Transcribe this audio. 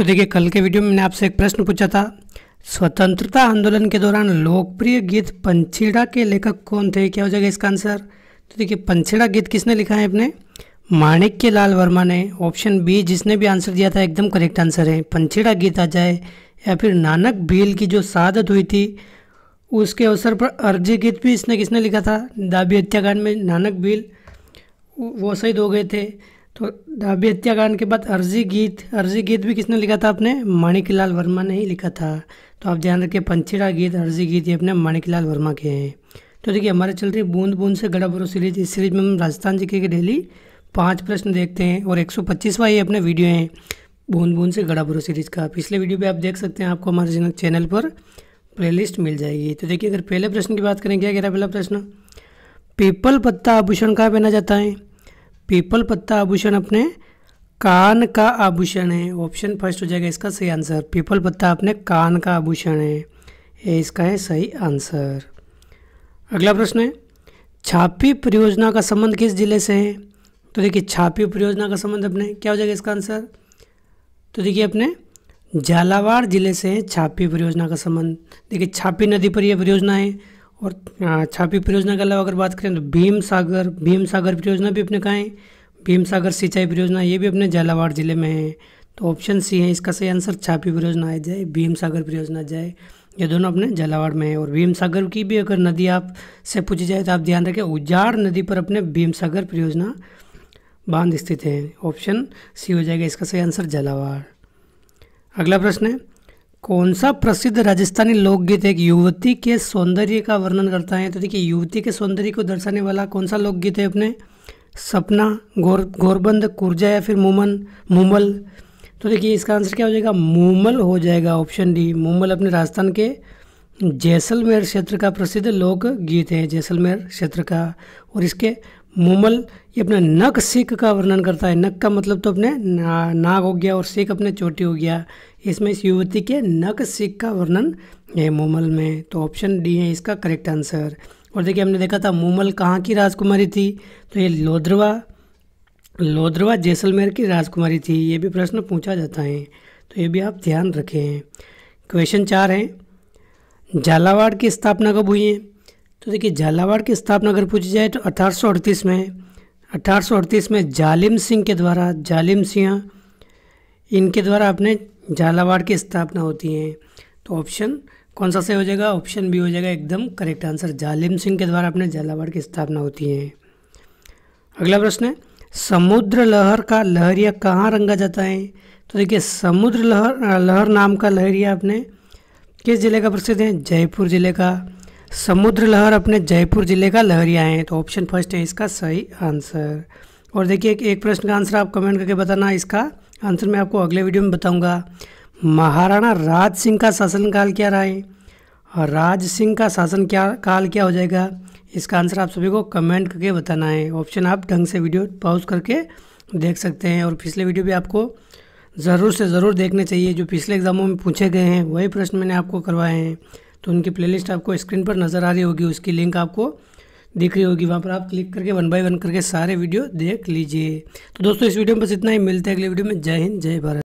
तो देखिए कल के वीडियो में मैंने आपसे एक प्रश्न पूछा था स्वतंत्रता आंदोलन के दौरान लोकप्रिय गीत पंछीड़ा के लेखक कौन थे क्या हो जाएगा इसका आंसर तो देखिए पंछीड़ा गीत किसने लिखा है अपने माणिक्य लाल वर्मा ने ऑप्शन बी जिसने भी आंसर दिया था एकदम करेक्ट आंसर है पंछीड़ा गीत आ जाए या फिर नानक भील की जो शहादत हुई थी उसके अवसर पर अर्जी गीत भी इसने किसने लिखा था दाबी हत्याकांड में नानक भील वो शहीद हो गए थे तो दाबी हत्याकांड के बाद अर्जी गीत अर्जी गीत भी किसने लिखा था अपने माणिकलाल वर्मा ने ही लिखा था तो आप ध्यान रखिए पंचिड़ा गीत अर्जी गीत ये अपने माणिकलाल वर्मा के हैं तो देखिए हमारे चल रही बूंद बूंद से गड़ा भरो सीरीज इस सीरीज में हम राजस्थान जी के डेली पाँच प्रश्न देखते हैं और एक सौ पच्चीसवा ये अपने वीडियो हैं बूंद बूंद से गड़ा भरो सीरीज का पिछले वीडियो भी आप देख सकते हैं आपको हमारे चैनल पर प्लेलिस्ट मिल जाएगी तो देखिए अगर पहले प्रश्न की बात करें क्या कह रहा पहला प्रश्न पीपल पत्ता आभूषण कहाँ पहना जाता है पीपल पत्ता आभूषण अपने कान का आभूषण है ऑप्शन फर्स्ट हो जाएगा इसका सही आंसर पीपल पत्ता अपने कान का आभूषण है ये इसका है सही आंसर अगला प्रश्न है छापी परियोजना का संबंध किस जिले से है तो देखिए छापी परियोजना का संबंध अपने क्या हो जाएगा इसका आंसर तो देखिए अपने झालावाड़ जिले से है छापी परियोजना का संबंध देखिए छापी नदी पर यह परियोजना है और छापी परियोजना के अलावा अगर बात करें तो भीम सागर भीम सागर परियोजना भी अपने कहाँ है भीम सागर सिंचाई परियोजना ये भी अपने झालावाड़ ज़िले में है तो ऑप्शन सी है इसका सही आंसर छापी परियोजना आ जाए भीम सागर परियोजना जाए ये दोनों अपने झालावाड़ में है और भीम सागर की भी अगर नदी आप से पूछी जाए तो आप ध्यान रखें उजाड़ नदी पर अपने भीम सागर परियोजना बांध स्थित है ऑप्शन सी हो जाएगा इसका सही आंसर झालावाड़ अगला प्रश्न है कौन सा प्रसिद्ध राजस्थानी लोकगीत एक युवती के सौंदर्य का वर्णन करता है तो देखिए युवती के सौंदर्य को दर्शाने वाला कौन सा लोकगीत है अपने सपना गोर गोरबंद कुर्जा या फिर मुमन मुमल तो देखिए इसका आंसर क्या हो जाएगा मुमल हो जाएगा ऑप्शन डी मुमल अपने राजस्थान के जैसलमेर क्षेत्र का प्रसिद्ध लोकगीत है जैसलमेर क्षेत्र का और इसके मुमल ये अपना नक सिख का वर्णन करता है नक का मतलब तो अपने ना, नाग हो गया और सिख अपने चोटी हो गया इसमें इस युवती के नक सिख का वर्णन है मुमल में तो ऑप्शन डी है इसका करेक्ट आंसर और देखिए हमने देखा था मुमल कहाँ की राजकुमारी थी तो ये लोद्रवा लोद्रवा जैसलमेर की राजकुमारी थी ये भी प्रश्न पूछा जाता है तो ये भी आप ध्यान रखें क्वेश्चन चार है झालावाड़ की स्थापना कब हुई है तो देखिए झालावाड़ की स्थापना अगर पूछी जाए तो अठारह में अठारह में जालिम सिंह के द्वारा जालिम सिंह इनके द्वारा अपने झालावाड़ की स्थापना होती है तो ऑप्शन कौन सा सही हो जाएगा ऑप्शन बी हो जाएगा एकदम करेक्ट आंसर जालिम सिंह के द्वारा अपने झालावाड़ की स्थापना होती है अगला प्रश्न है समुद्र लहर का लहरिया कहाँ रंगा जाता है तो देखिए समुद्र लहर लहर नाम का लहरिया अपने किस जिले का प्रसिद्ध है जयपुर जिले का समुद्र लहर अपने जयपुर जिले का लहरिया है तो ऑप्शन फर्स्ट है इसका सही आंसर और देखिए एक प्रश्न का आंसर आप कमेंट करके बताना इसका आंसर मैं आपको अगले वीडियो में बताऊंगा महाराणा राज सिंह का शासनकाल क्या रहा है और राज सिंह का शासन क्या काल क्या हो जाएगा इसका आंसर आप सभी को कमेंट करके बताना है ऑप्शन आप ढंग से वीडियो पॉज करके देख सकते हैं और पिछले वीडियो भी आपको ज़रूर से ज़रूर देखने चाहिए जो पिछले एग्ज़ामों में पूछे गए हैं वही प्रश्न मैंने आपको करवाए हैं तो उनकी प्लेलिस्ट आपको स्क्रीन पर नज़र आ रही होगी उसकी लिंक आपको दिख रही होगी वहाँ पर आप क्लिक करके वन बाय वन करके सारे वीडियो देख लीजिए तो दोस्तों इस वीडियो में बस इतना ही मिलते हैं अगले वीडियो में जय हिंद जय भारत